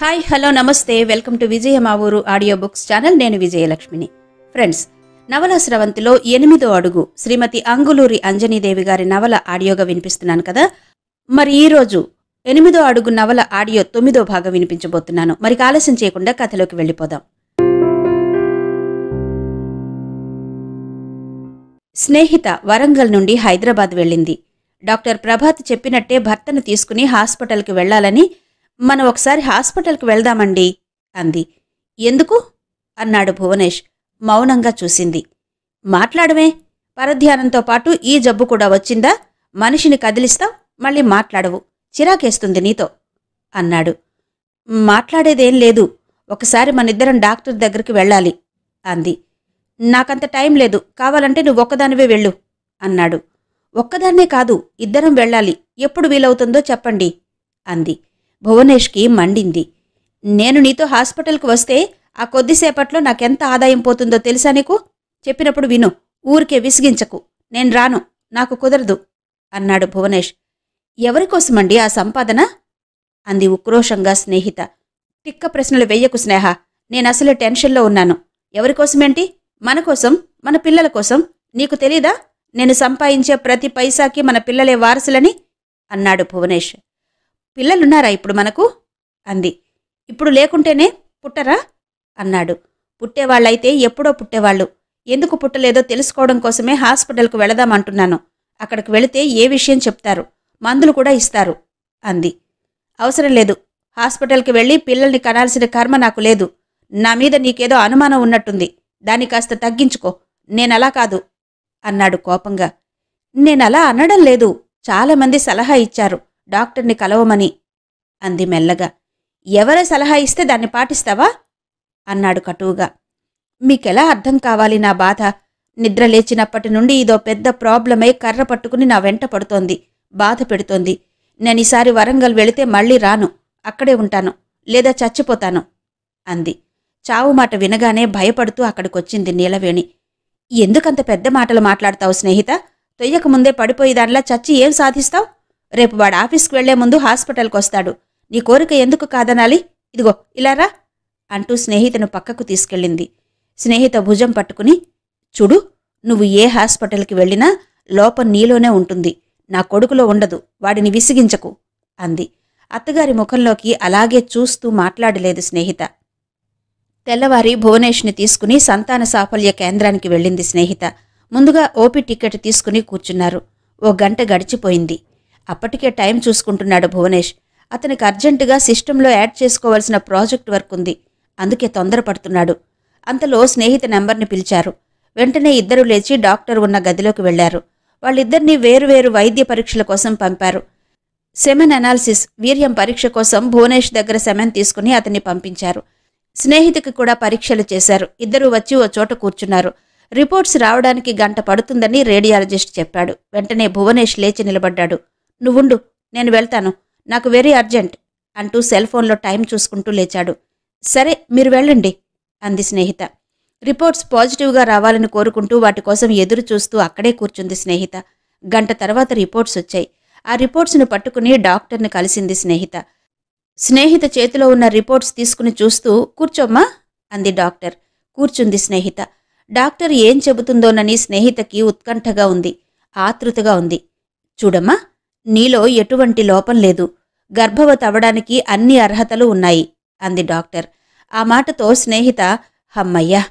hi hello నమస్తే welcome to Vijaya మా ఊరు ఆడియో బుక్స్ ఛానల్ నేను విజయలక్ష్మిని ఫ్రెండ్స్ నవల స్రవంతిలో ఎనిమిదో అడుగు శ్రీమతి అంగులూరి అంజనీదేవి గారి నవల ఆడియోగా వినిపిస్తున్నాను కదా మరి ఈరోజు ఎనిమిదో అడుగు నవల ఆడియో తొమ్మిదో భాగం వినిపించబోతున్నాను మరి ఆలస్యం చేయకుండా కథలోకి వెళ్ళిపోదాం స్నేహిత వరంగల్ నుండి హైదరాబాద్ వెళ్ళింది డాక్టర్ ప్రభాత్ చెప్పినట్టే భర్తను తీసుకుని హాస్పిటల్కి వెళ్లాలని మనం ఒకసారి హాస్పిటల్కి వెళ్దామండి అంది ఎందుకు అన్నాడు భువనేష్ మౌనంగా చూసింది మాట్లాడమే పరధ్యానంతో పాటు ఈ జబ్బు కూడా వచ్చిందా మనిషిని కదిలిస్తాం మళ్ళీ మాట్లాడవు చిరాకేస్తుంది నీతో అన్నాడు మాట్లాడేదేం లేదు ఒకసారి మనిద్దరం డాక్టర్ దగ్గరికి వెళ్ళాలి అంది నాకంత టైం లేదు కావాలంటే నువ్వు ఒక్కదానివే వెళ్ళు అన్నాడు ఒక్కదాన్నే కాదు ఇద్దరం వెళ్ళాలి ఎప్పుడు వీలవుతుందో చెప్పండి అంది భువనేష్కి మండింది నేను నీతో హాస్పిటల్కు వస్తే ఆ కొద్దిసేపట్లో నాకెంత ఆదాయం పోతుందో తెలుసా నీకు చెప్పినప్పుడు విను ఊరికే విసిగించకు నేను రాను నాకు కుదరదు అన్నాడు భువనేష్ ఎవరికోసమండి ఆ సంపాదన అంది ఉక్రోషంగా స్నేహిత టిక్క ప్రశ్నలు వెయ్యకు స్నేహ నేను అసలు టెన్షన్లో ఉన్నాను ఎవరికోసమేంటి మన కోసం మన పిల్లల కోసం నీకు తెలీదా నేను సంపాదించే ప్రతి పైసాకి మన పిల్లలే వారసులని అన్నాడు భువనేష్ పిల్లలున్నారా ఇప్పుడు మనకు అంది ఇప్పుడు లేకుంటేనే పుట్టరా అన్నాడు పుట్టేవాళ్ళైతే ఎప్పుడో పుట్టేవాళ్ళు ఎందుకు పుట్టలేదో తెలుసుకోవడం కోసమే హాస్పిటల్కు వెళదామంటున్నాను అక్కడికి వెళితే ఏ విషయం చెప్తారు మందులు కూడా ఇస్తారు అంది అవసరం లేదు హాస్పిటల్కి వెళ్ళి పిల్లల్ని కనాల్సిన కర్మ నాకు లేదు నా మీద నీకేదో అనుమానం ఉన్నట్టుంది దాన్ని కాస్త తగ్గించుకో నేనలా కాదు అన్నాడు కోపంగా నేనలా అనడం లేదు చాలామంది సలహా ఇచ్చారు డాక్టర్ని కలవమని అంది మెల్లగా ఎవరు సలహా ఇస్తే దాన్ని పాటిస్తావా అన్నాడు కటువుగా మీకెలా అర్థం కావాలి నా బాధ నిద్ర లేచినప్పటి నుండి ఇదో పెద్ద ప్రాబ్లమై కర్ర పట్టుకుని నా వెంట పడుతోంది బాధ పెడుతోంది నేను ఈసారి వరంగల్ వెళితే మళ్ళీ రాను అక్కడే ఉంటాను లేదా చచ్చిపోతాను అంది చావు మాట వినగానే భయపడుతూ అక్కడికొచ్చింది నీలవేణి ఎందుకంత పెద్ద మాటలు మాట్లాడతావు స్నేహిత తొయ్యకముందే పడిపోయేదానిలా చచ్చి ఏం సాధిస్తావు రేపు వాడు ఆఫీస్కి వెళ్లే ముందు హాస్పిటల్కి వస్తాడు నీ కోరిక ఎందుకు కాదనాలి ఇదిగో ఇలారా అంటూ స్నేహితను పక్కకు తీసుకెళ్ళింది స్నేహిత భుజం పట్టుకుని చూడు నువ్వు ఏ హాస్పిటల్కి వెళ్ళినా లోపం నీలోనే ఉంటుంది నా కొడుకులో ఉండదు వాడిని విసిగించకు అంది అత్తగారి ముఖంలోకి అలాగే చూస్తూ మాట్లాడలేదు స్నేహిత తెల్లవారి భువనేష్ని తీసుకుని సంతాన సాఫల్య కేంద్రానికి వెళ్ళింది స్నేహిత ముందుగా ఓపీ టికెట్ తీసుకుని కూర్చున్నారు ఓ గంట గడిచిపోయింది అప్పటికే టైం చూసుకుంటున్నాడు భువనేష్ అతనికి అర్జెంటుగా సిస్టంలో యాడ్ చేసుకోవాల్సిన ప్రాజెక్ట్ వర్క్ ఉంది అందుకే తొందరపడుతున్నాడు అంతలో స్నేహిత నెంబర్ని పిలిచారు వెంటనే ఇద్దరు లేచి డాక్టర్ ఉన్న గదిలోకి వెళ్లారు వాళ్ళిద్దరినీ వేరువేరు వైద్య పరీక్షల కోసం పంపారు సెమెన్ అనాలిసిస్ వీర్యం పరీక్ష కోసం భువనేష్ దగ్గర సెమెన్ తీసుకుని అతన్ని పంపించారు స్నేహితుకి కూడా పరీక్షలు చేశారు ఇద్దరూ వచ్చి ఓ చోట కూర్చున్నారు రిపోర్ట్స్ రావడానికి గంట పడుతుందని రేడియాలజిస్ట్ చెప్పాడు వెంటనే భువనేష్ లేచి నిలబడ్డాడు నువ్వుండు నేను వెళ్తాను నాకు వెరీ అర్జెంట్ అంటూ సెల్ ఫోన్లో టైం చూసుకుంటూ లేచాడు సరే మీరు వెళ్ళండి అంది స్నేహిత రిపోర్ట్స్ పాజిటివ్గా రావాలని కోరుకుంటూ వాటి కోసం ఎదురు చూస్తూ అక్కడే కూర్చుంది స్నేహిత గంట తర్వాత రిపోర్ట్స్ వచ్చాయి ఆ రిపోర్ట్స్ను పట్టుకుని డాక్టర్ని కలిసింది స్నేహిత స్నేహిత చేతిలో ఉన్న రిపోర్ట్స్ తీసుకుని చూస్తూ కూర్చోమ్మా అంది డాక్టర్ కూర్చుంది స్నేహిత డాక్టర్ ఏం చెబుతుందోనని స్నేహితకి ఉత్కంఠగా ఉంది ఆతృతగా ఉంది చూడమ్మా నీలో ఎటువంటి లోపం లేదు గర్భవతి అవడానికి అన్ని అర్హతలు ఉన్నాయి అంది డాక్టర్ ఆ మాటతో స్నేహిత హమ్మయ్యా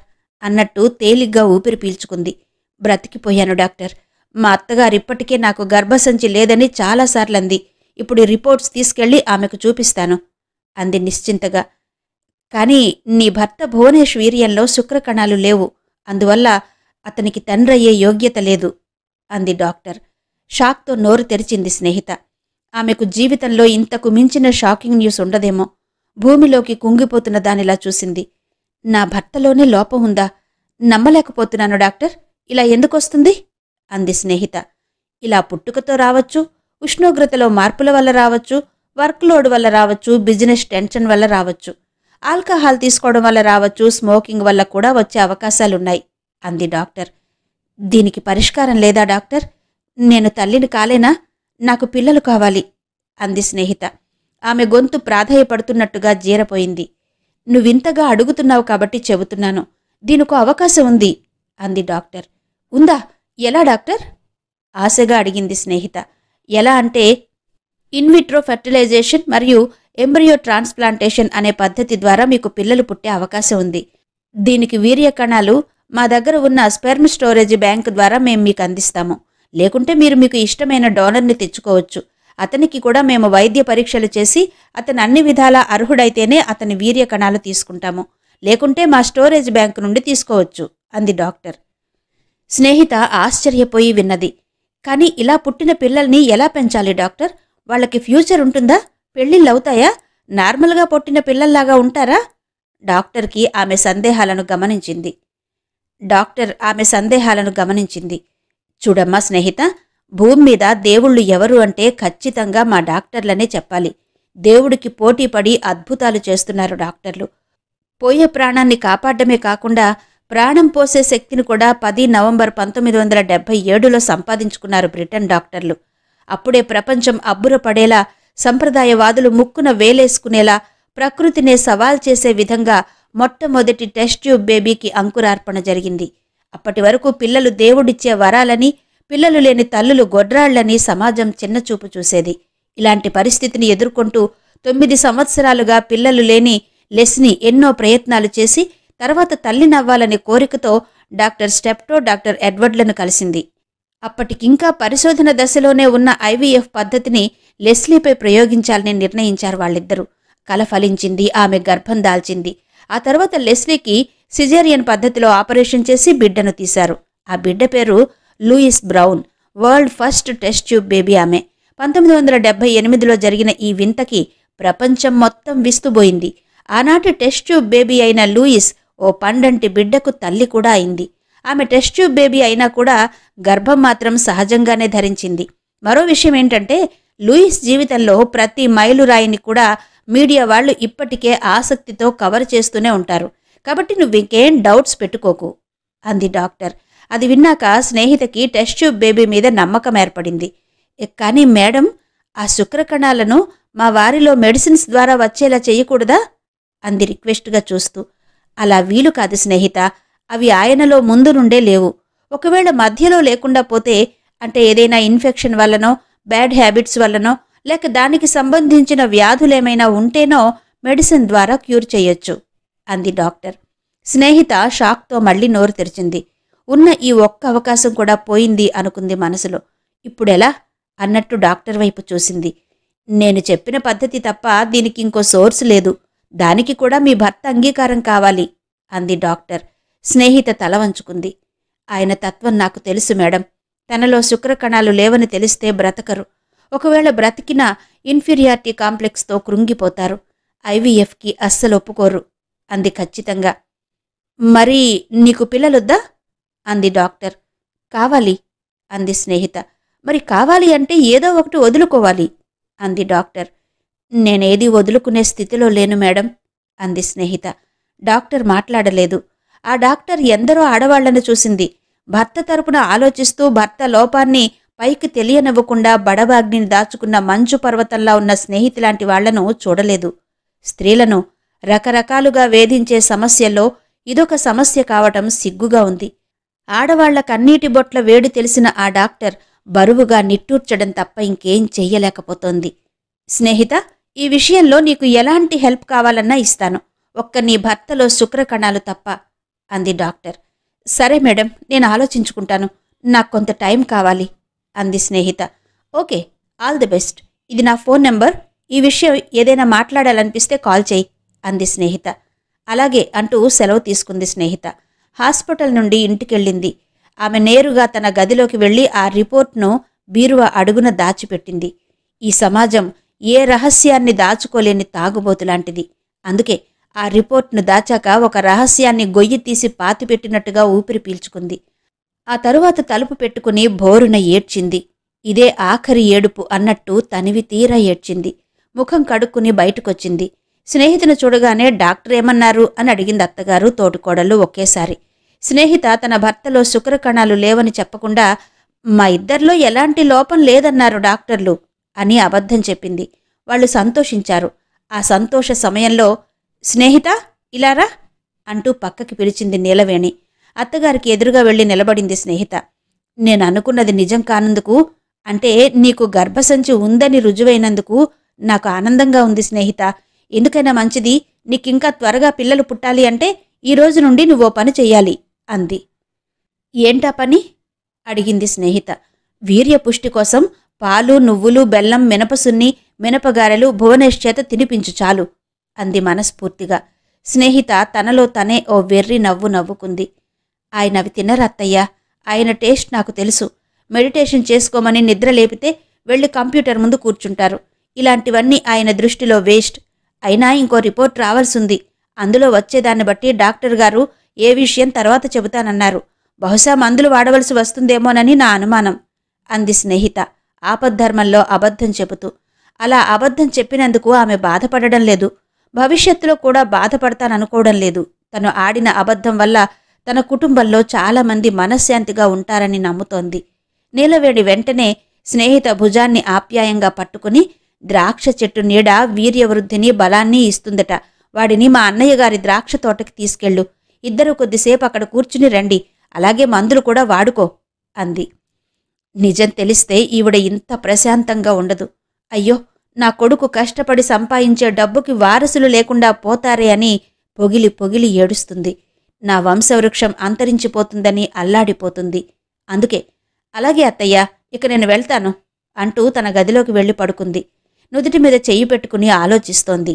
అన్నట్టు తేలిగ్గా ఊపిరి పీల్చుకుంది బ్రతికిపోయాను డాక్టర్ మా అత్తగారు ఇప్పటికే నాకు గర్భసంచి లేదని చాలాసార్లు అంది ఇప్పుడు రిపోర్ట్స్ తీసుకెళ్లి ఆమెకు చూపిస్తాను అంది నిశ్చింతగా కానీ నీ భర్త భువనేష్ వీర్యంలో శుక్రకణాలు లేవు అందువల్ల అతనికి తండ్రయ్యే యోగ్యత లేదు అంది డాక్టర్ షాక్తో నోరు తెరిచింది స్నేహిత ఆమెకు జీవితంలో ఇంతకు మించిన షాకింగ్ న్యూస్ ఉండదేమో భూమిలోకి కుంగిపోతున్న దానిలా చూసింది నా భర్తలోనే లోపం ఉందా నమ్మలేకపోతున్నాను డాక్టర్ ఇలా ఎందుకొస్తుంది అంది స్నేహిత ఇలా పుట్టుకతో రావచ్చు ఉష్ణోగ్రతలో మార్పుల వల్ల రావచ్చు వర్క్లోడ్ వల్ల రావచ్చు బిజినెస్ టెన్షన్ వల్ల రావచ్చు ఆల్కహాల్ తీసుకోవడం వల్ల రావచ్చు స్మోకింగ్ వల్ల కూడా వచ్చే అవకాశాలున్నాయి అంది డాక్టర్ దీనికి పరిష్కారం లేదా డాక్టర్ నేను తల్లిని కాలేనా నాకు పిల్లలు కావాలి అంది స్నేహిత ఆమె గొంతు ప్రాధాయపడుతున్నట్టుగా జీరపోయింది నువ్వింతగా అడుగుతున్నావు కాబట్టి చెబుతున్నాను దీనికి అవకాశం ఉంది అంది డాక్టర్ ఉందా ఎలా డాక్టర్ ఆశగా అడిగింది స్నేహిత ఎలా అంటే ఇన్విట్రో ఫెర్టిలైజేషన్ మరియు ఎంబ్రియో ట్రాన్స్ప్లాంటేషన్ అనే పద్ధతి ద్వారా మీకు పిల్లలు పుట్టే అవకాశం ఉంది దీనికి వీర్య కణాలు మా దగ్గర ఉన్న స్పెర్మ్ స్టోరేజ్ బ్యాంక్ ద్వారా మేము మీకు అందిస్తాము లేకుంటే మీరు మీకు ఇష్టమైన డోనర్ని తెచ్చుకోవచ్చు అతనికి కూడా మేము వైద్య పరీక్షలు చేసి అతను అన్ని విధాలా అర్హుడైతేనే అతని వీర్య కణాలు తీసుకుంటాము లేకుంటే మా స్టోరేజ్ బ్యాంకు నుండి తీసుకోవచ్చు అంది డాక్టర్ స్నేహిత ఆశ్చర్యపోయి విన్నది కానీ ఇలా పుట్టిన పిల్లల్ని ఎలా పెంచాలి డాక్టర్ వాళ్ళకి ఫ్యూచర్ ఉంటుందా అవుతాయా నార్మల్గా పుట్టిన పిల్లల్లాగా ఉంటారా డాక్టర్కి ఆమె సందేహాలను గమనించింది డాక్టర్ ఆమె సందేహాలను గమనించింది చూడమ్మా స్నేహిత భూమి మీద దేవుళ్ళు ఎవరు అంటే ఖచ్చితంగా మా డాక్టర్లనే చెప్పాలి దేవుడికి పోటీ అద్భుతాలు చేస్తున్నారు డాక్టర్లు పోయే ప్రాణాన్ని కాపాడమే కాకుండా ప్రాణం పోసే శక్తిని కూడా పది నవంబర్ పంతొమ్మిది వందల డెబ్బై ఏడులో సంపాదించుకున్నారు బ్రిటన్ డాక్టర్లు అప్పుడే ప్రపంచం అబ్బురపడేలా సంప్రదాయవాదులు ముక్కున వేలేసుకునేలా ప్రకృతినే సవాల్ చేసే విధంగా మొట్టమొదటి టెస్ట్ ట్యూబ్ బేబీకి అంకురార్పణ జరిగింది అప్పటి వరకు పిల్లలు దేవుడిచ్చే వరాలని పిల్లలు లేని తల్లులు గొడ్రాళ్లని సమాజం చిన్నచూపు చూసేది ఇలాంటి పరిస్థితిని ఎదుర్కొంటూ తొమ్మిది సంవత్సరాలుగా పిల్లలు లేని లెస్ని ఎన్నో ప్రయత్నాలు చేసి తర్వాత తల్లి నవ్వాలనే కోరికతో డాక్టర్ స్టెప్టో డాక్టర్ ఎడ్వర్డ్లను కలిసింది అప్పటికింకా పరిశోధన దశలోనే ఉన్న ఐవీఎఫ్ పద్ధతిని లెస్లీపై ప్రయోగించాలని నిర్ణయించారు వాళ్ళిద్దరూ కల ఫలించింది ఆమె గర్భం దాల్చింది ఆ తర్వాత లెస్లీకి సిజేరియన్ పద్ధతిలో ఆపరేషన్ చేసి బిడ్డను తీశారు ఆ బిడ్డ పేరు Louise Brown world first test tube baby ఆమె పంతొమ్మిది వందల డెబ్బై ఎనిమిదిలో జరిగిన ఈ వింతకి ప్రపంచం మొత్తం విస్తుబోయింది ఆనాటి టెస్ట్ ట్యూబ్ బేబీ అయిన లూయిస్ ఓ పండంటి బిడ్డకు తల్లి కూడా అయింది ఆమె టెస్ట్ ట్యూబ్ బేబీ అయినా కూడా గర్భం మాత్రం సహజంగానే ధరించింది మరో విషయం ఏంటంటే లూయిస్ జీవితంలో ప్రతి మైలురాయిని కూడా మీడియా వాళ్ళు ఇప్పటికే ఆసక్తితో కవర్ చేస్తూనే ఉంటారు కాబట్టి నువ్వు ఇంకేం డౌట్స్ పెట్టుకోకు అంది డాక్టర్ అది విన్నాక స్నేహితకి టెస్ట్ ట్యూబ్ బేబీ మీద నమ్మకం ఏర్పడింది కానీ మేడం ఆ శుక్రకణాలను మా వారిలో మెడిసిన్స్ ద్వారా వచ్చేలా చేయకూడదా అంది రిక్వెస్ట్గా చూస్తూ అలా వీలు కాదు స్నేహిత అవి ఆయనలో ముందు నుండే లేవు ఒకవేళ మధ్యలో లేకుండా పోతే అంటే ఏదైనా ఇన్ఫెక్షన్ వల్లనో బ్యాడ్ హ్యాబిట్స్ వల్లనో లేక దానికి సంబంధించిన వ్యాధులేమైనా ఉంటేనో మెడిసిన్ ద్వారా క్యూర్ చేయొచ్చు అంది డాక్టర్ స్నేహిత షాక్తో మళ్ళీ నోరు తెరిచింది ఉన్న ఈ ఒక్క అవకాశం కూడా పోయింది అనుకుంది మనసులో ఇప్పుడెలా అన్నట్టు డాక్టర్ వైపు చూసింది నేను చెప్పిన పద్ధతి తప్ప దీనికి ఇంకో సోర్స్ లేదు దానికి కూడా మీ భర్త అంగీకారం కావాలి అంది డాక్టర్ స్నేహిత తల వంచుకుంది ఆయన తత్వం నాకు తెలుసు మేడం తనలో శుక్రకణాలు లేవని తెలిస్తే బ్రతకరు ఒకవేళ బ్రతికిన ఇన్ఫీరియారిటీ కాంప్లెక్స్తో కృంగిపోతారు ఐవీఎఫ్కి అస్సలు ఒప్పుకోరు అంది ఖచ్చితంగా మరి నీకు పిల్లలొద్దా అంది డాక్టర్ కావాలి అంది స్నేహిత మరి కావాలి అంటే ఏదో ఒకటి వదులుకోవాలి అంది డాక్టర్ నేనేది వదులుకునే స్థితిలో లేను మేడం అంది స్నేహిత డాక్టర్ మాట్లాడలేదు ఆ డాక్టర్ ఎందరో ఆడవాళ్లను చూసింది భర్త తరపున ఆలోచిస్తూ భర్త లోపాన్ని పైకి తెలియనివ్వకుండా బడవాగ్ని దాచుకున్న మంచు పర్వతంలా ఉన్న స్నేహితులాంటి వాళ్లను చూడలేదు స్త్రీలను రకరకాలుగా వేధించే సమస్యల్లో ఇదొక సమస్య కావటం సిగ్గుగా ఉంది ఆడవాళ్ల కన్నీటి బొట్ల వేడి తెలిసిన ఆ డాక్టర్ బరువుగా నిట్టూర్చడం తప్ప ఇంకేం చెయ్యలేకపోతోంది స్నేహిత ఈ విషయంలో నీకు ఎలాంటి హెల్ప్ కావాలన్నా ఇస్తాను ఒక్క నీ భర్తలో శుక్రకణాలు తప్ప అంది డాక్టర్ సరే మేడం నేను ఆలోచించుకుంటాను నాకు కొంత టైం కావాలి అంది Snehitha okay all the best ఇది నా ఫోన్ నెంబర్ ఈ విషయం ఏదైనా మాట్లాడాలనిపిస్తే కాల్ చేయి అంది స్నేహిత అలాగే అంటూ సెలవు తీసుకుంది స్నేహిత హాస్పిటల్ నుండి ఇంటికెళ్ళింది ఆమె నేరుగా తన గదిలోకి వెళ్ళి ఆ రిపోర్ట్ను బీరువా అడుగున దాచిపెట్టింది ఈ సమాజం ఏ రహస్యాన్ని దాచుకోలేని తాగుబోతులాంటిది అందుకే ఆ రిపోర్ట్ను దాచాక ఒక రహస్యాన్ని గొయ్యి తీసి పాతిపెట్టినట్టుగా ఊపిరి పీల్చుకుంది ఆ తరువాత తలుపు పెట్టుకుని బోరున ఏడ్చింది ఇదే ఆఖరి ఏడుపు అన్నట్టు తనివి తీరా ఏడ్చింది ముఖం కడుక్కుని బయటకొచ్చింది స్నేహితుని చూడగానే డాక్టర్ ఏమన్నారు అని అడిగింది అత్తగారు తోటికోడలు ఒకేసారి స్నేహిత తన భర్తలో శుక్రకణాలు లేవని చెప్పకుండా మా ఇద్దరిలో ఎలాంటి లోపం లేదన్నారు డాక్టర్లు అని అబద్ధం చెప్పింది వాళ్ళు సంతోషించారు ఆ సంతోష సమయంలో స్నేహిత ఇలారా అంటూ పక్కకి పిలిచింది నీలవేణి అత్తగారికి ఎదురుగా వెళ్ళి నిలబడింది స్నేహిత నేను అనుకున్నది నిజం కానందుకు అంటే నీకు గర్భసంచి ఉందని రుజువైనందుకు నాకు ఆనందంగా ఉంది స్నేహిత ఎందుకైనా మంచిది నీకింకా త్వరగా పిల్లలు పుట్టాలి అంటే ఈ రోజు నుండి నువ్వో పని చెయ్యాలి అంది ఏంటా పని అడిగింది స్నేహిత వీర్య పుష్టి కోసం పాలు నువ్వులు బెల్లం మినపసున్ని మినపగారెలు భువనేష్ చేత తినిపించు చాలు అంది మనస్ఫూర్తిగా స్నేహిత తనలో తనే ఓ వెర్రి నవ్వు నవ్వుకుంది ఆయన అవి తినరత్తయ్యా ఆయన టేస్ట్ నాకు తెలుసు మెడిటేషన్ చేసుకోమని నిద్ర లేపితే వెళ్ళి కంప్యూటర్ ముందు కూర్చుంటారు ఇలాంటివన్నీ ఆయన దృష్టిలో వేస్ట్ అయినా ఇంకో రిపోర్ట్ రావాల్సింది అందులో వచ్చేదాన్ని బట్టి డాక్టర్ గారు ఏ విషయం తర్వాత చెబుతానన్నారు బహుశా మందులు వాడవలసి వస్తుందేమోనని నా అనుమానం అంది స్నేహిత ఆపద్ధర్మంలో అబద్ధం చెబుతూ అలా అబద్ధం చెప్పినందుకు ఆమె బాధపడడం లేదు భవిష్యత్తులో కూడా బాధపడతాననుకోవడం లేదు తను ఆడిన అబద్ధం వల్ల తన కుటుంబంలో చాలామంది మనశ్శాంతిగా ఉంటారని నమ్ముతోంది నీలవేణి వెంటనే స్నేహిత భుజాన్ని ఆప్యాయంగా పట్టుకుని ద్రాక్ష చెట్టు నీడ వీర్యవృద్ధిని బలాన్ని ఇస్తుందట వాడిని మా అన్నయ్య గారి ద్రాక్ష తోటకి తీసుకెళ్ళు ఇద్దరు కొద్దిసేపు అక్కడ కూర్చుని రండి అలాగే మందులు కూడా వాడుకో అంది నిజం తెలిస్తే ఈవిడ ఇంత ప్రశాంతంగా ఉండదు అయ్యో నా కొడుకు కష్టపడి సంపాదించే డబ్బుకి వారసులు లేకుండా పోతారే అని పొగిలి పొగిలి ఏడుస్తుంది నా వంశవృక్షం అంతరించిపోతుందని అల్లాడిపోతుంది అందుకే అలాగే అత్తయ్య ఇక నేను వెళ్తాను అంటూ తన గదిలోకి వెళ్ళి పడుకుంది నుదుటి మీద చెయ్యి పెట్టుకుని ఆలోచిస్తోంది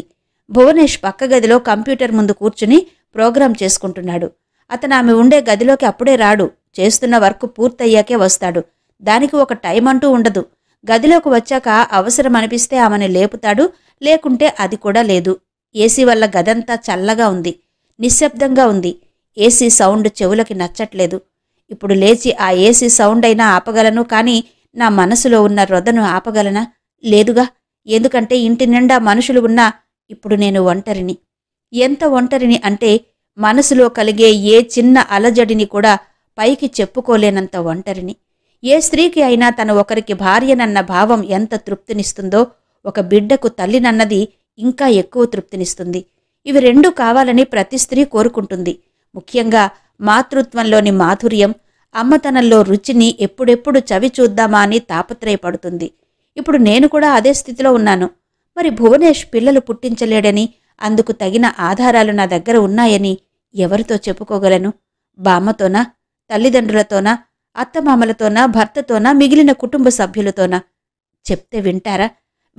భువనేష్ పక్క గదిలో కంప్యూటర్ ముందు కూర్చుని ప్రోగ్రాం చేసుకుంటున్నాడు అతను ఆమె ఉండే గదిలోకి అప్పుడే రాడు చేస్తున్న వర్క్ పూర్తయ్యాకే వస్తాడు దానికి ఒక టైం అంటూ ఉండదు గదిలోకి వచ్చాక అవసరం అనిపిస్తే ఆమెను లేపుతాడు లేకుంటే అది కూడా లేదు ఏసీ వల్ల గదంతా చల్లగా ఉంది నిశ్శబ్దంగా ఉంది ఏసీ సౌండ్ చెవులకి నచ్చట్లేదు ఇప్పుడు లేచి ఆ ఏసీ సౌండ్ అయినా ఆపగలను కానీ నా మనసులో ఉన్న రొదను ఆపగలనా లేదుగా ఎందుకంటే ఇంటి నిండా మనుషులు ఉన్నా ఇప్పుడు నేను ఒంటరిని ఎంత ఒంటరిని అంటే మనసులో కలిగే ఏ చిన్న అలజడిని కూడా పైకి చెప్పుకోలేనంత ఒంటరిని ఏ స్త్రీకి అయినా తన ఒకరికి భార్యనన్న భావం ఎంత తృప్తినిస్తుందో ఒక బిడ్డకు తల్లినన్నది ఇంకా ఎక్కువ తృప్తినిస్తుంది ఇవి రెండూ కావాలని ప్రతి స్త్రీ కోరుకుంటుంది ముఖ్యంగా మాతృత్వంలోని మాధుర్యం అమ్మతనంలో రుచిని ఎప్పుడెప్పుడు చవి చూద్దామా అని తాపత్రయపడుతుంది ఇప్పుడు నేను కూడా అదే స్థితిలో ఉన్నాను మరి భువనేష్ పిల్లలు పుట్టించలేడని అందుకు తగిన ఆధారాలు నా దగ్గర ఉన్నాయని ఎవరితో చెప్పుకోగలను బామ్మతోనా తల్లిదండ్రులతోనా అత్తమామలతోనా భర్తతోనా మిగిలిన కుటుంబ సభ్యులతోనా చెప్తే వింటారా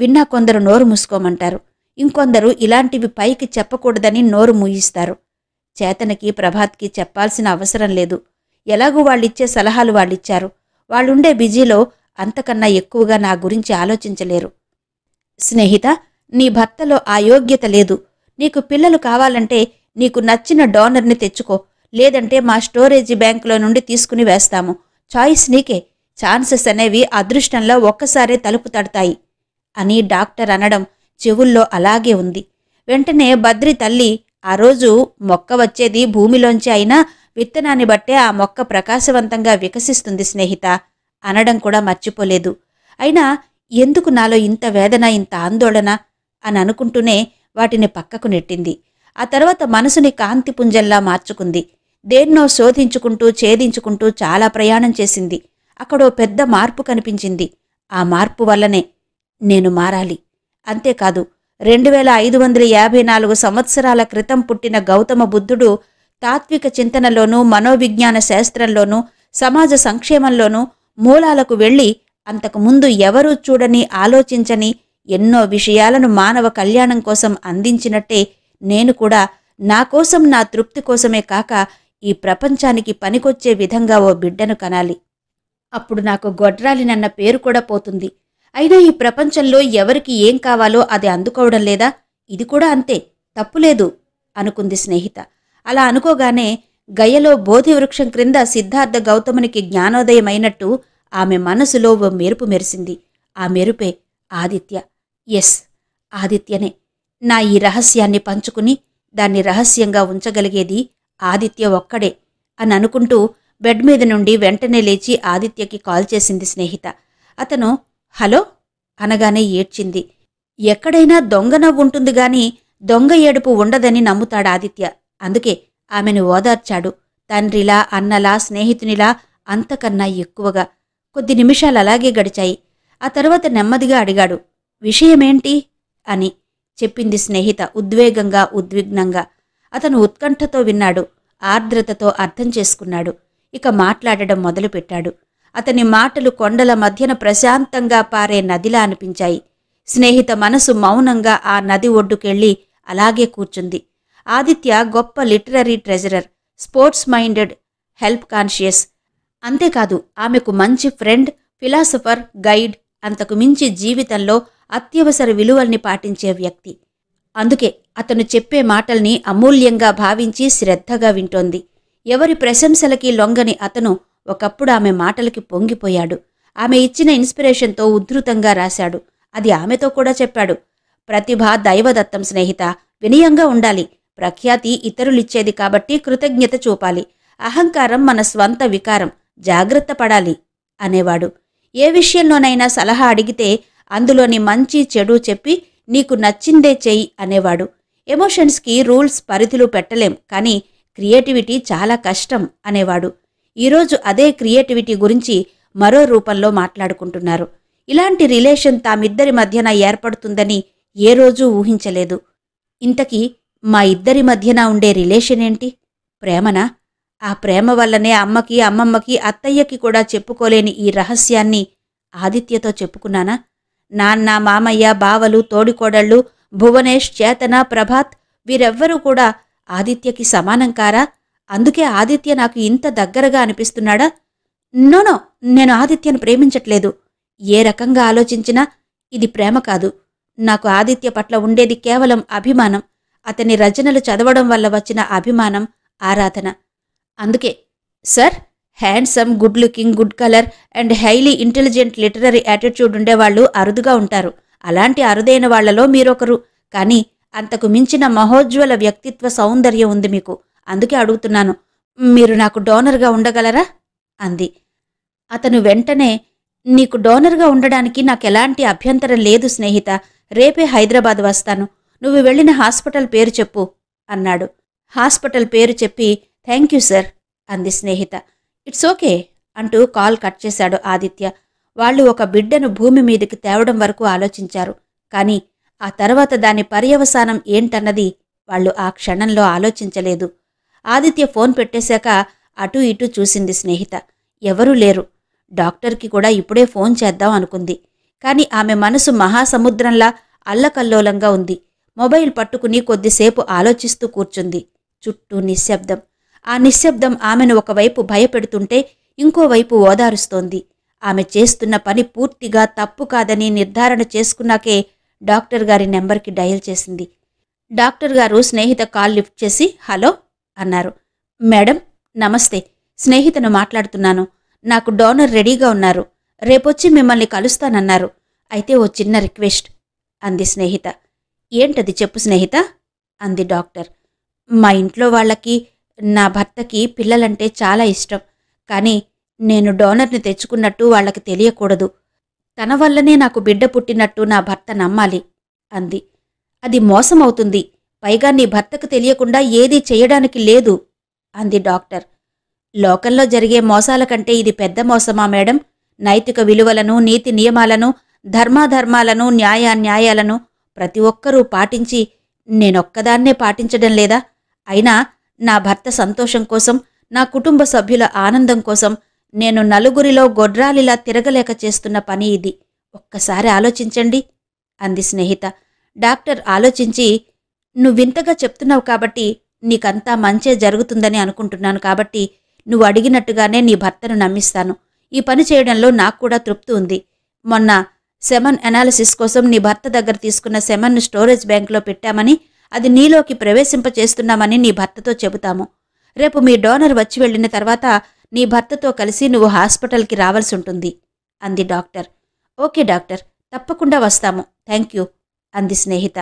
విన్నా కొందరు నోరు మూసుకోమంటారు ఇంకొందరు ఇలాంటివి పైకి చెప్పకూడదని నోరు మూయిస్తారు చేతనకి ప్రభాత్కి చెప్పాల్సిన అవసరం లేదు ఎలాగూ వాళ్ళిచ్చే సలహాలు వాళ్ళిచ్చారు వాళ్ళుండే బిజీలో అంతకన్నా ఎక్కువగా నా గురించి ఆలోచించలేరు స్నేహిత నీ భర్తలో యోగ్యత లేదు నీకు పిల్లలు కావాలంటే నీకు నచ్చిన డోనర్ని తెచ్చుకో లేదంటే మా స్టోరేజీ బ్యాంకులో నుండి తీసుకుని వేస్తాము చాయిస్ నీకే ఛాన్సెస్ అనేవి అదృష్టంలో ఒక్కసారే తలుపు తడతాయి అని డాక్టర్ అనడం చెవుల్లో అలాగే ఉంది వెంటనే బద్రి తల్లి ఆ రోజు మొక్క వచ్చేది భూమిలోంచి అయినా విత్తనాన్ని బట్టే ఆ మొక్క ప్రకాశవంతంగా వికసిస్తుంది స్నేహిత అనడం కూడా మర్చిపోలేదు అయినా ఎందుకు నాలో ఇంత వేదన ఇంత ఆందోళన అని అనుకుంటూనే వాటిని పక్కకు నెట్టింది ఆ తర్వాత మనసుని కాంతిపుంజంలా మార్చుకుంది దేన్నో శోధించుకుంటూ ఛేదించుకుంటూ చాలా ప్రయాణం చేసింది అక్కడో పెద్ద మార్పు కనిపించింది ఆ మార్పు వల్లనే నేను మారాలి అంతేకాదు రెండు వేల ఐదు వందల యాభై నాలుగు సంవత్సరాల క్రితం పుట్టిన గౌతమ బుద్ధుడు తాత్విక చింతనలోనూ మనోవిజ్ఞాన శాస్త్రంలోనూ సమాజ సంక్షేమంలోనూ మూలాలకు వెళ్ళి అంతకుముందు ఎవరూ చూడని ఆలోచించని ఎన్నో విషయాలను మానవ కళ్యాణం కోసం అందించినట్టే నేను కూడా నా కోసం నా తృప్తి కోసమే కాక ఈ ప్రపంచానికి పనికొచ్చే విధంగా ఓ బిడ్డను కనాలి అప్పుడు నాకు గొడ్రాలినన్న పేరు కూడా పోతుంది అయినా ఈ ప్రపంచంలో ఎవరికి ఏం కావాలో అది అందుకోవడం లేదా ఇది కూడా అంతే తప్పులేదు అనుకుంది స్నేహిత అలా అనుకోగానే గయలో బోధివృక్షం క్రింద సిద్ధార్థ గౌతమునికి జ్ఞానోదయమైనట్టు ఆమె మనసులో ఓ మెరుపు మెరిసింది ఆ మెరుపే ఆదిత్య ఎస్ ఆదిత్యనే నా ఈ రహస్యాన్ని పంచుకుని దాన్ని రహస్యంగా ఉంచగలిగేది ఆదిత్య ఒక్కడే అని అనుకుంటూ బెడ్ మీద నుండి వెంటనే లేచి ఆదిత్యకి కాల్ చేసింది స్నేహిత అతను హలో అనగానే ఏడ్చింది ఎక్కడైనా దొంగ నవ్వు ఉంటుంది గాని దొంగ ఏడుపు ఉండదని నమ్ముతాడు ఆదిత్య అందుకే ఆమెను ఓదార్చాడు తండ్రిలా అన్నలా స్నేహితునిలా అంతకన్నా ఎక్కువగా కొద్ది నిమిషాలు అలాగే గడిచాయి ఆ తర్వాత నెమ్మదిగా అడిగాడు విషయమేంటి అని చెప్పింది స్నేహిత ఉద్వేగంగా ఉద్విగ్నంగా అతను ఉత్కంఠతో విన్నాడు ఆర్ద్రతతో అర్థం చేసుకున్నాడు ఇక మాట్లాడడం మొదలుపెట్టాడు అతని మాటలు కొండల మధ్యన ప్రశాంతంగా పారే నదిలా అనిపించాయి స్నేహిత మనసు మౌనంగా ఆ నది ఒడ్డుకెళ్ళి అలాగే కూర్చుంది ఆదిత్య గొప్ప literary treasurer sports minded help conscious అంతేకాదు ఆమెకు మంచి ఫ్రెండ్ ఫిలాసఫర్ గైడ్ అంతకు మించి జీవితంలో అత్యవసర విలువల్ని పాటించే వ్యక్తి అందుకే అతను చెప్పే మాటల్ని అమూల్యంగా భావించి శ్రద్ధగా వింటోంది ఎవరి ప్రశంసలకి లొంగని అతను ఒకప్పుడు ఆమె మాటలకి పొంగిపోయాడు ఆమె ఇచ్చిన ఇన్స్పిరేషన్తో ఉద్ధృతంగా రాశాడు అది ఆమెతో కూడా చెప్పాడు ప్రతిభ దైవదత్తం స్నేహిత వినయంగా ఉండాలి ప్రఖ్యాతి ఇతరులిచ్చేది కాబట్టి కృతజ్ఞత చూపాలి అహంకారం మన స్వంత వికారం జాగ్రత్త పడాలి అనేవాడు ఏ విషయంలోనైనా సలహా అడిగితే అందులోని మంచి చెడు చెప్పి నీకు నచ్చిందే చెయ్యి అనేవాడు ఎమోషన్స్కి రూల్స్ పరిధులు పెట్టలేం కానీ క్రియేటివిటీ చాలా కష్టం అనేవాడు ఈరోజు అదే క్రియేటివిటీ గురించి మరో రూపంలో మాట్లాడుకుంటున్నారు ఇలాంటి రిలేషన్ తామిద్దరి మధ్యన ఏర్పడుతుందని ఏ రోజూ ఊహించలేదు ఇంతకీ మా ఇద్దరి మధ్యన ఉండే రిలేషన్ ఏంటి ప్రేమనా ఆ ప్రేమ వల్లనే అమ్మకి అమ్మమ్మకి అత్తయ్యకి కూడా చెప్పుకోలేని ఈ రహస్యాన్ని ఆదిత్యతో చెప్పుకున్నానా నాన్న మామయ్య బావలు తోడికోడళ్ళు భువనేష్ చేతన ప్రభాత్ వీరెవ్వరూ కూడా ఆదిత్యకి సమానం కారా అందుకే ఆదిత్య నాకు ఇంత దగ్గరగా అనిపిస్తున్నాడా నోనో నేను ఆదిత్యను ప్రేమించట్లేదు ఏ రకంగా ఆలోచించినా ఇది ప్రేమ కాదు నాకు ఆదిత్య పట్ల ఉండేది కేవలం అభిమానం అతని రచనలు చదవడం వల్ల వచ్చిన అభిమానం ఆరాధన అందుకే sir handsome good looking good colour and highly intelligent literary attitude ఉండేవాళ్ళు అరుదుగా ఉంటారు అలాంటి అరుదైన వాళ్లలో మీరొకరు కానీ అంతకు మించిన మహోజ్వల వ్యక్తిత్వ సౌందర్యం ఉంది మీకు అందుకే అడుగుతున్నాను మీరు నాకు డోనర్గా ఉండగలరా అంది అతను వెంటనే నీకు డోనర్గా ఉండడానికి నాకు ఎలాంటి అభ్యంతరం లేదు స్నేహిత రేపే హైదరాబాద్ వస్తాను నువ్వు వెళ్ళిన హాస్పిటల్ పేరు చెప్పు అన్నాడు హాస్పిటల్ పేరు చెప్పి థ్యాంక్ యూ సార్ అంది స్నేహిత ఇట్స్ ఓకే అంటూ కాల్ కట్ చేశాడు ఆదిత్య వాళ్ళు ఒక బిడ్డను భూమి మీదకి తేవడం వరకు ఆలోచించారు కానీ ఆ తర్వాత దాని పర్యవసానం ఏంటన్నది వాళ్ళు ఆ క్షణంలో ఆలోచించలేదు ఆదిత్య ఫోన్ పెట్టేశాక అటూ ఇటూ చూసింది స్నేహిత ఎవరూ లేరు డాక్టర్కి కూడా ఇప్పుడే ఫోన్ చేద్దాం అనుకుంది కానీ ఆమె మనసు మహాసముద్రంలా అల్లకల్లోలంగా ఉంది మొబైల్ పట్టుకుని కొద్దిసేపు ఆలోచిస్తూ కూర్చుంది చుట్టూ నిశ్శబ్దం ఆ నిశ్శబ్దం ఆమెను ఒకవైపు భయపెడుతుంటే ఇంకోవైపు ఓదారుస్తోంది ఆమె చేస్తున్న పని పూర్తిగా తప్పు కాదని నిర్ధారణ చేసుకున్నాకే డాక్టర్ గారి నెంబర్కి డయల్ చేసింది డాక్టర్ గారు స్నేహిత కాల్ లిఫ్ట్ చేసి హలో అన్నారు మేడం నమస్తే స్నేహితను మాట్లాడుతున్నాను నాకు డోనర్ రెడీగా ఉన్నారు రేపొచ్చి మిమ్మల్ని కలుస్తానన్నారు అయితే ఓ చిన్న రిక్వెస్ట్ అంది స్నేహిత ఏంటది చెప్పు స్నేహిత అంది డాక్టర్ మా ఇంట్లో వాళ్ళకి నా భర్తకి పిల్లలంటే చాలా ఇష్టం కానీ నేను డోనర్ని తెచ్చుకున్నట్టు వాళ్ళకి తెలియకూడదు తన వల్లనే నాకు బిడ్డ పుట్టినట్టు నా భర్త నమ్మాలి అంది అది మోసం అవుతుంది పైగా నీ భర్తకు తెలియకుండా ఏదీ చేయడానికి లేదు అంది డాక్టర్ లోకల్లో జరిగే మోసాల కంటే ఇది పెద్ద మోసమా మేడం నైతిక విలువలను నీతి నియమాలను ధర్మాధర్మాలను న్యాయాన్యాయాలను ప్రతి ఒక్కరూ పాటించి నేనొక్కదాన్నే పాటించడం లేదా అయినా నా భర్త సంతోషం కోసం నా కుటుంబ సభ్యుల ఆనందం కోసం నేను నలుగురిలో గొడ్రాలిలా తిరగలేక చేస్తున్న పని ఇది ఒక్కసారి ఆలోచించండి అంది స్నేహిత డాక్టర్ ఆలోచించి నువ్వింతగా చెప్తున్నావు కాబట్టి నీకంతా మంచే జరుగుతుందని అనుకుంటున్నాను కాబట్టి నువ్వు అడిగినట్టుగానే నీ భర్తను నమ్మిస్తాను ఈ పని చేయడంలో నాకు కూడా తృప్తి ఉంది మొన్న సెమన్ అనాలిసిస్ కోసం నీ భర్త దగ్గర తీసుకున్న సెమన్ను స్టోరేజ్ బ్యాంకులో పెట్టామని అది నీలోకి ప్రవేశింపచేస్తున్నామని నీ భర్తతో చెబుతాము రేపు మీ డోనర్ వచ్చి వెళ్ళిన తర్వాత నీ భర్తతో కలిసి నువ్వు హాస్పిటల్కి రావాల్సి ఉంటుంది అంది డాక్టర్ ఓకే డాక్టర్ తప్పకుండా వస్తాము థ్యాంక్ యూ అంది స్నేహిత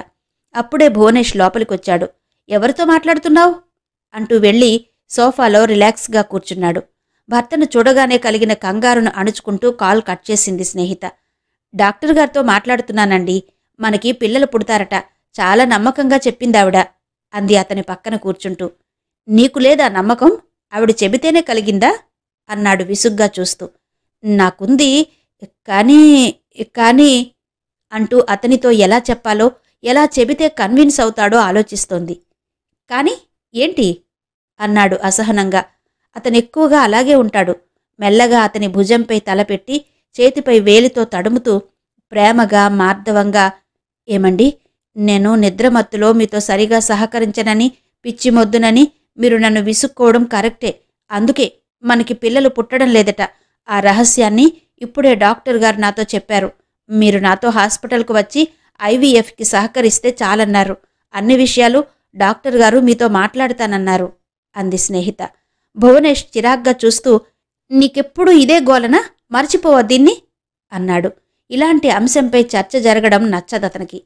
అప్పుడే భువనేష్ లోపలికొచ్చాడు ఎవరితో మాట్లాడుతున్నావు అంటూ వెళ్ళి సోఫాలో రిలాక్స్గా కూర్చున్నాడు భర్తను చూడగానే కలిగిన కంగారును అణుచుకుంటూ కాల్ కట్ చేసింది స్నేహిత డాక్టర్ గారితో మాట్లాడుతున్నానండి మనకి పిల్లలు పుడతారట చాలా నమ్మకంగా చెప్పిందావిడ అంది అతని పక్కన కూర్చుంటూ నీకు లేదా నమ్మకం ఆవిడ చెబితేనే కలిగిందా అన్నాడు విసుగ్గా చూస్తూ నాకుంది కానీ కానీ అంటూ అతనితో ఎలా చెప్పాలో ఎలా చెబితే కన్విన్స్ అవుతాడో ఆలోచిస్తోంది కానీ ఏంటి అన్నాడు అసహనంగా అతను ఎక్కువగా అలాగే ఉంటాడు మెల్లగా అతని భుజంపై తలపెట్టి చేతిపై వేలితో తడుముతూ ప్రేమగా మార్ధవంగా ఏమండి నేను నిద్రమత్తులో మీతో సరిగా సహకరించనని పిచ్చి మొద్దునని మీరు నన్ను విసుక్కోవడం కరెక్టే అందుకే మనకి పిల్లలు పుట్టడం లేదట ఆ రహస్యాన్ని ఇప్పుడే డాక్టర్ గారు నాతో చెప్పారు మీరు నాతో హాస్పిటల్కు వచ్చి ఐవీఎఫ్కి సహకరిస్తే చాలన్నారు అన్ని విషయాలు డాక్టర్ గారు మీతో మాట్లాడతానన్నారు అంది స్నేహిత భువనేష్ చిరాగ్గా చూస్తూ నీకెప్పుడు ఇదే గోలనా మర్చిపోవ దీన్ని అన్నాడు ఇలాంటి అంశంపై చర్చ జరగడం నచ్చదు అతనికి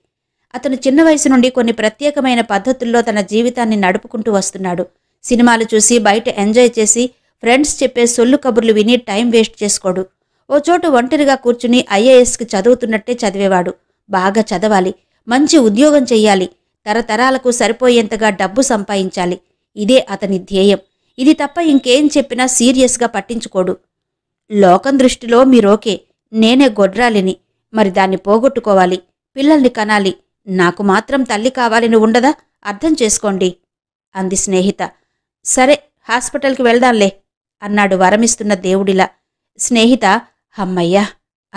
అతను చిన్న వయసు నుండి కొన్ని ప్రత్యేకమైన పద్ధతుల్లో తన జీవితాన్ని నడుపుకుంటూ వస్తున్నాడు సినిమాలు చూసి బయట ఎంజాయ్ చేసి ఫ్రెండ్స్ చెప్పే సొల్లు కబుర్లు విని టైం వేస్ట్ చేసుకోడు ఓ చోటు ఒంటరిగా కూర్చుని ఐఏఎస్కి చదువుతున్నట్టే చదివేవాడు బాగా చదవాలి మంచి ఉద్యోగం చెయ్యాలి తరతరాలకు సరిపోయేంతగా డబ్బు సంపాదించాలి ఇదే అతని ధ్యేయం ఇది తప్ప ఇంకేం చెప్పినా సీరియస్గా పట్టించుకోడు లోకం దృష్టిలో మీరోకే నేనే గొడ్రాలిని మరి దాన్ని పోగొట్టుకోవాలి పిల్లల్ని కనాలి నాకు మాత్రం తల్లి కావాలని ఉండదా అర్థం చేసుకోండి అంది స్నేహిత సరే హాస్పిటల్కి వెళ్దాంలే అన్నాడు వరమిస్తున్న దేవుడిలా స్నేహిత హమ్మయ్యా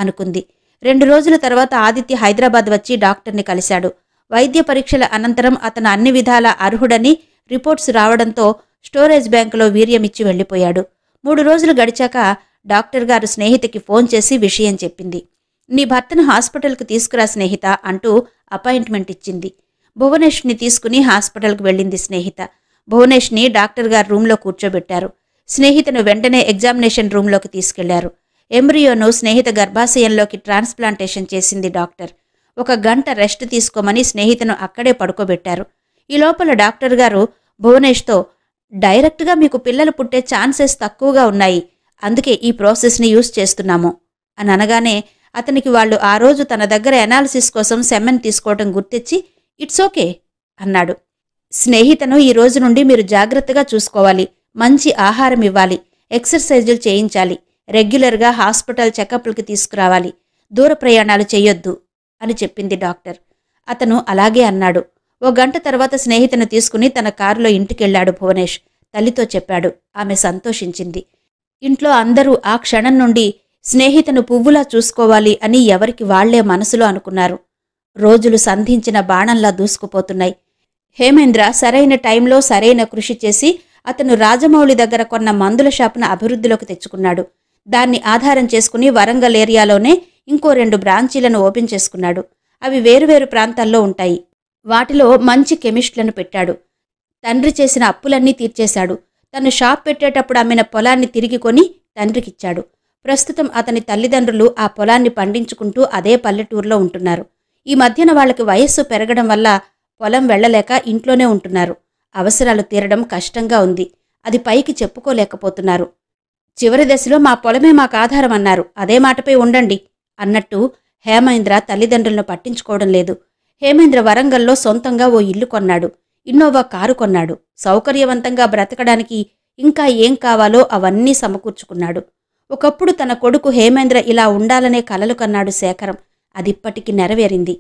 అనుకుంది రెండు రోజుల తర్వాత ఆదిత్య హైదరాబాద్ వచ్చి డాక్టర్ని కలిశాడు వైద్య పరీక్షల అనంతరం అతను అన్ని విధాల అర్హుడని రిపోర్ట్స్ రావడంతో స్టోరేజ్ బ్యాంకులో వీర్యమిచ్చి వెళ్ళిపోయాడు మూడు రోజులు గడిచాక డాక్టర్ గారు స్నేహితుకి ఫోన్ చేసి విషయం చెప్పింది నీ భర్తను హాస్పిటల్కు తీసుకురా స్నేహిత అంటూ అపాయింట్మెంట్ ఇచ్చింది భువనేష్ని తీసుకుని హాస్పిటల్కు వెళ్ళింది స్నేహిత భువనేష్ని డాక్టర్ గారు రూమ్లో కూర్చోబెట్టారు స్నేహితను వెంటనే ఎగ్జామినేషన్ రూమ్లోకి తీసుకెళ్లారు ఎంబ్రియోను స్నేహిత గర్భాశయంలోకి ట్రాన్స్ప్లాంటేషన్ చేసింది డాక్టర్ ఒక గంట రెస్ట్ తీసుకోమని స్నేహితను అక్కడే పడుకోబెట్టారు ఈ లోపల డాక్టర్ గారు భువనేష్తో డైరెక్ట్గా మీకు పిల్లలు పుట్టే ఛాన్సెస్ తక్కువగా ఉన్నాయి అందుకే ఈ ప్రాసెస్ని యూస్ చేస్తున్నాము అని అనగానే అతనికి వాళ్ళు ఆ రోజు తన దగ్గర ఎనాలిసిస్ కోసం సెమెన్ తీసుకోవటం గుర్తించి ఇట్స్ ఓకే అన్నాడు స్నేహితను ఈ రోజు నుండి మీరు జాగ్రత్తగా చూసుకోవాలి మంచి ఆహారం ఇవ్వాలి ఎక్సర్సైజులు చేయించాలి రెగ్యులర్గా హాస్పిటల్ చెకప్లకి తీసుకురావాలి దూర ప్రయాణాలు చేయొద్దు అని చెప్పింది డాక్టర్ అతను అలాగే అన్నాడు ఓ గంట తర్వాత స్నేహితను తీసుకుని తన కారులో ఇంటికెళ్లాడు భువనేష్ తల్లితో చెప్పాడు ఆమె సంతోషించింది ఇంట్లో అందరూ ఆ క్షణం నుండి స్నేహితను పువ్వులా చూసుకోవాలి అని ఎవరికి వాళ్లే మనసులో అనుకున్నారు రోజులు సంధించిన బాణంలా దూసుకుపోతున్నాయి హేమేంద్ర సరైన టైంలో సరైన కృషి చేసి అతను రాజమౌళి దగ్గర కొన్న మందుల షాపును అభివృద్ధిలోకి తెచ్చుకున్నాడు దాన్ని ఆధారం చేసుకుని వరంగల్ ఏరియాలోనే ఇంకో రెండు బ్రాంచీలను ఓపెన్ చేసుకున్నాడు అవి వేరువేరు ప్రాంతాల్లో ఉంటాయి వాటిలో మంచి కెమిస్ట్లను పెట్టాడు తండ్రి చేసిన అప్పులన్నీ తీర్చేశాడు తను షాప్ పెట్టేటప్పుడు అమ్మిన పొలాన్ని తిరిగి కొని తండ్రికిచ్చాడు ప్రస్తుతం అతని తల్లిదండ్రులు ఆ పొలాన్ని పండించుకుంటూ అదే పల్లెటూరులో ఉంటున్నారు ఈ మధ్యన వాళ్ళకి వయస్సు పెరగడం వల్ల పొలం వెళ్లలేక ఇంట్లోనే ఉంటున్నారు అవసరాలు తీరడం కష్టంగా ఉంది అది పైకి చెప్పుకోలేకపోతున్నారు చివరి దశలో మా పొలమే మాకు ఆధారం అన్నారు అదే మాటపై ఉండండి అన్నట్టు హేమేంద్ర తల్లిదండ్రులను పట్టించుకోవడం లేదు హేమేంద్ర వరంగల్లో సొంతంగా ఓ ఇల్లు కొన్నాడు ఇన్నోవా కారు కొన్నాడు సౌకర్యవంతంగా బ్రతకడానికి ఇంకా ఏం కావాలో అవన్నీ సమకూర్చుకున్నాడు ఒకప్పుడు తన కొడుకు హేమేంద్ర ఇలా ఉండాలనే కలలు కన్నాడు శేఖరం అదిప్పటికి నెరవేరింది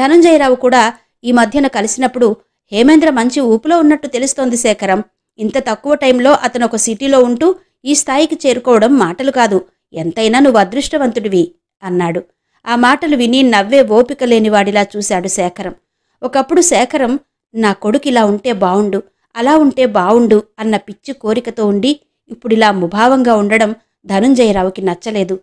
ధనంజయరావు కూడా ఈ మధ్యన కలిసినప్పుడు హేమేంద్ర మంచి ఊపులో ఉన్నట్టు తెలుస్తోంది శేఖరం ఇంత తక్కువ టైంలో అతను ఒక సిటీలో ఉంటూ ఈ స్థాయికి చేరుకోవడం మాటలు కాదు ఎంతైనా నువ్వు అదృష్టవంతుడివి అన్నాడు ఆ మాటలు విని నవ్వే ఓపిక లేనివాడిలా చూశాడు శేఖరం ఒకప్పుడు శేఖరం నా కొడుకు ఇలా ఉంటే బావుండు అలా ఉంటే బావుండు అన్న పిచ్చి కోరికతో ఉండి ఇప్పుడిలా ముభావంగా ఉండడం ధనుంజయరావుకి నచ్చలేదు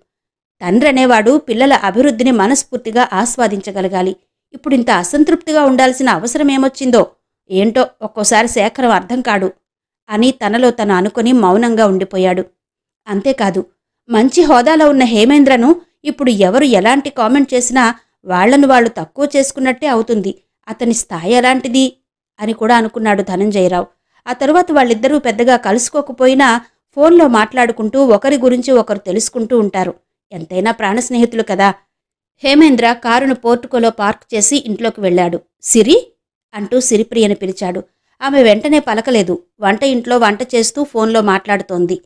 తండ్రి అనేవాడు పిల్లల అభివృద్ధిని మనస్ఫూర్తిగా ఆస్వాదించగలగాలి ఇప్పుడింత అసంతృప్తిగా ఉండాల్సిన అవసరం ఏమొచ్చిందో ఏంటో ఒక్కోసారి శేఖరం అర్థం కాడు అని తనలో తను అనుకుని మౌనంగా ఉండిపోయాడు అంతేకాదు మంచి హోదాలో ఉన్న హేమేంద్రను ఇప్పుడు ఎవరు ఎలాంటి కామెంట్ చేసినా వాళ్లను వాళ్ళు తక్కువ చేసుకున్నట్టే అవుతుంది అతని స్థాయి ఎలాంటిది అని కూడా అనుకున్నాడు ధనంజయరావు ఆ తరువాత వాళ్ళిద్దరూ పెద్దగా కలుసుకోకపోయినా ఫోన్లో మాట్లాడుకుంటూ ఒకరి గురించి ఒకరు తెలుసుకుంటూ ఉంటారు ఎంతైనా ప్రాణ స్నేహితులు కదా హేమేంద్ర కారును పోర్టుకోలో పార్క్ చేసి ఇంట్లోకి వెళ్ళాడు సిరి అంటూ సిరిప్రియని పిలిచాడు ఆమె వెంటనే పలకలేదు వంట ఇంట్లో వంట చేస్తూ ఫోన్లో మాట్లాడుతోంది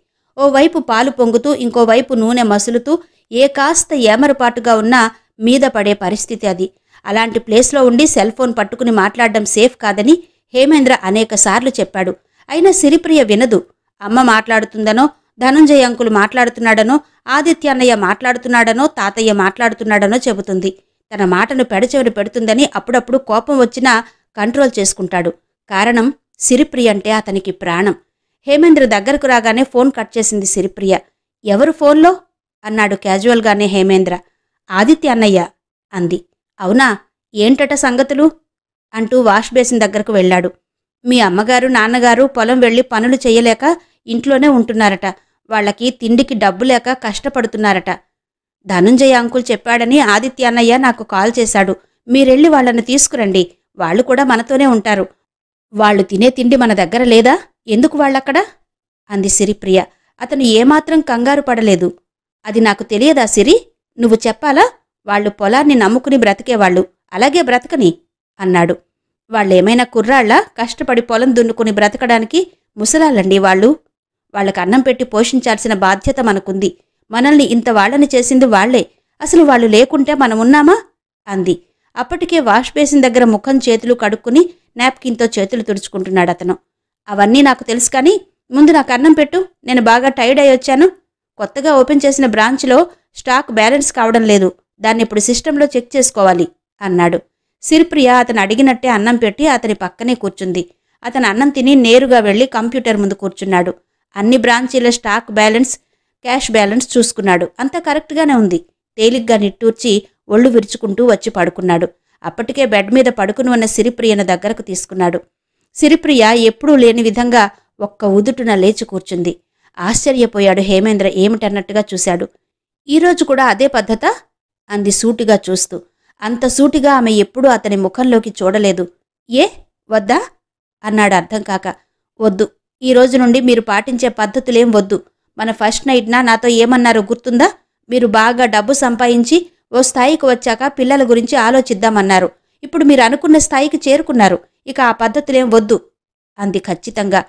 ఓవైపు పాలు పొంగుతూ ఇంకోవైపు నూనె మసులుతూ ఏ కాస్త ఏమరపాటుగా ఉన్నా మీద పడే పరిస్థితి అది అలాంటి ప్లేస్లో ఉండి సెల్ ఫోన్ పట్టుకుని మాట్లాడడం సేఫ్ కాదని హేమేంద్ర అనేకసార్లు చెప్పాడు అయినా సిరిప్రియ వినదు అమ్మ మాట్లాడుతుందనో ధనుంజయ అంకులు మాట్లాడుతున్నాడనో ఆదిత్య అన్నయ్య మాట్లాడుతున్నాడనో తాతయ్య మాట్లాడుతున్నాడనో చెబుతుంది తన మాటను పెడచెవిని పెడుతుందని అప్పుడప్పుడు కోపం వచ్చినా కంట్రోల్ చేసుకుంటాడు కారణం సిరిప్రియ అంటే అతనికి ప్రాణం హేమేంద్ర దగ్గరకు రాగానే ఫోన్ కట్ చేసింది సిరిప్రియ ఎవరు ఫోన్లో అన్నాడు క్యాజువల్గానే హేమేంద్ర ఆదిత్య అన్నయ్య అంది అవునా ఏంటట సంగతులు అంటూ వాష్ బేసిన్ దగ్గరకు వెళ్ళాడు మీ అమ్మగారు నాన్నగారు పొలం వెళ్ళి పనులు చేయలేక ఇంట్లోనే ఉంటున్నారట వాళ్ళకి తిండికి డబ్బు లేక కష్టపడుతున్నారట ధనుంజయ అంకుల్ చెప్పాడని ఆదిత్య అన్నయ్య నాకు కాల్ చేశాడు మీరెళ్ళి వాళ్ళని తీసుకురండి వాళ్ళు కూడా మనతోనే ఉంటారు వాళ్ళు తినే తిండి మన దగ్గర లేదా ఎందుకు వాళ్ళక్కడ అంది సిరిప్రియ అతను ఏమాత్రం కంగారు పడలేదు అది నాకు తెలియదా సిరి నువ్వు చెప్పాలా వాళ్ళు పొలాన్ని నమ్ముకుని బ్రతికేవాళ్ళు అలాగే బ్రతకని అన్నాడు వాళ్ళేమైనా కుర్రాళ్ళ కష్టపడి పొలం దున్నుకుని బ్రతకడానికి ముసలాలండి వాళ్ళు వాళ్ళకి అన్నం పెట్టి పోషించాల్సిన బాధ్యత మనకుంది మనల్ని ఇంత వాళ్ళని చేసింది వాళ్లే అసలు వాళ్ళు లేకుంటే మనం ఉన్నామా అంది అప్పటికే వాష్ బేసిన్ దగ్గర ముఖం చేతులు కడుక్కుని నాప్కిన్తో చేతులు తుడుచుకుంటున్నాడు అతను అవన్నీ నాకు తెలుసు కానీ ముందు నాకు అన్నం పెట్టు నేను బాగా టైర్డ్ అయ్యొచ్చాను వచ్చాను కొత్తగా ఓపెన్ చేసిన బ్రాంచ్లో స్టాక్ బ్యాలెన్స్ కావడం లేదు దాన్ని ఇప్పుడు సిస్టంలో చెక్ చేసుకోవాలి అన్నాడు సిరిప్రియ అతను అడిగినట్టే అన్నం పెట్టి అతని పక్కనే కూర్చుంది అతను అన్నం తిని నేరుగా వెళ్ళి కంప్యూటర్ ముందు కూర్చున్నాడు అన్ని బ్రాంచీల స్టాక్ బ్యాలెన్స్ క్యాష్ బ్యాలెన్స్ చూసుకున్నాడు అంతా కరెక్ట్గానే ఉంది తేలిగ్గా నిట్టూర్చి ఒళ్ళు విరుచుకుంటూ వచ్చి పడుకున్నాడు అప్పటికే బెడ్ మీద పడుకుని ఉన్న సిరిప్రియను దగ్గరకు తీసుకున్నాడు సిరిప్రియ ఎప్పుడూ లేని విధంగా ఒక్క ఉదుటున లేచి కూర్చుంది ఆశ్చర్యపోయాడు హేమేంద్ర ఏమిటన్నట్టుగా చూశాడు ఈరోజు కూడా అదే పద్ధత అంది సూటిగా చూస్తూ అంత సూటిగా ఆమె ఎప్పుడూ అతని ముఖంలోకి చూడలేదు ఏ వద్దా అన్నాడు అర్థం కాక వద్దు ఈ రోజు నుండి మీరు పాటించే పద్ధతులేం వద్దు మన ఫస్ట్ నైట్నా నాతో ఏమన్నారో గుర్తుందా మీరు బాగా డబ్బు సంపాదించి ఓ స్థాయికి వచ్చాక పిల్లల గురించి ఆలోచిద్దామన్నారు ఇప్పుడు మీరు అనుకున్న స్థాయికి చేరుకున్నారు ఇక ఆ పద్ధతులేం వద్దు అంది ఖచ్చితంగా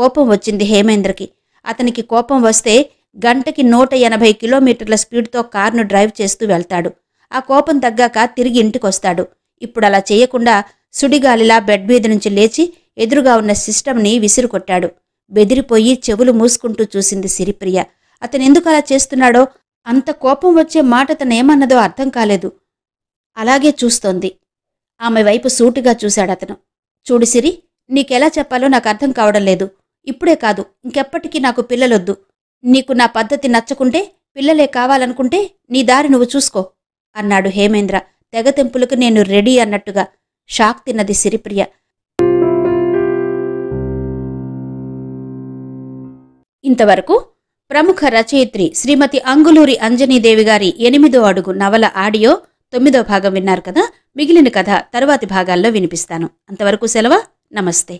కోపం వచ్చింది హేమేంద్రకి అతనికి కోపం వస్తే గంటకి నూట ఎనభై కిలోమీటర్ల స్పీడ్తో కారును డ్రైవ్ చేస్తూ వెళ్తాడు ఆ కోపం తగ్గాక తిరిగి ఇంటికొస్తాడు ఇప్పుడు అలా చేయకుండా సుడిగాలిలా బెడ్ మీద నుంచి లేచి ఎదురుగా ఉన్న సిస్టమ్ని విసిరుకొట్టాడు బెదిరిపోయి చెవులు మూసుకుంటూ చూసింది సిరిప్రియ అతనెందుకు అలా చేస్తున్నాడో అంత కోపం వచ్చే మాట తనేమన్నదో అర్థం కాలేదు అలాగే చూస్తోంది ఆమె వైపు సూటుగా అతను చూడు సిరి నీకెలా చెప్పాలో నాకు అర్థం కావడం లేదు ఇప్పుడే కాదు ఇంకెప్పటికీ నాకు పిల్లలొద్దు నీకు నా పద్ధతి నచ్చకుంటే పిల్లలే కావాలనుకుంటే నీ దారి నువ్వు చూసుకో అన్నాడు హేమేంద్ర తెగతెంపులకు నేను రెడీ అన్నట్టుగా షాక్ తిన్నది సిరిప్రియ ఇంతవరకు ప్రముఖ రచయిత్రి శ్రీమతి అంగులూరి అంజనీదేవి గారి ఎనిమిదో అడుగు నవల ఆడియో తొమ్మిదో భాగం విన్నారు కదా మిగిలిన కథ తరువాతి భాగాల్లో వినిపిస్తాను అంతవరకు సెలవు నమస్తే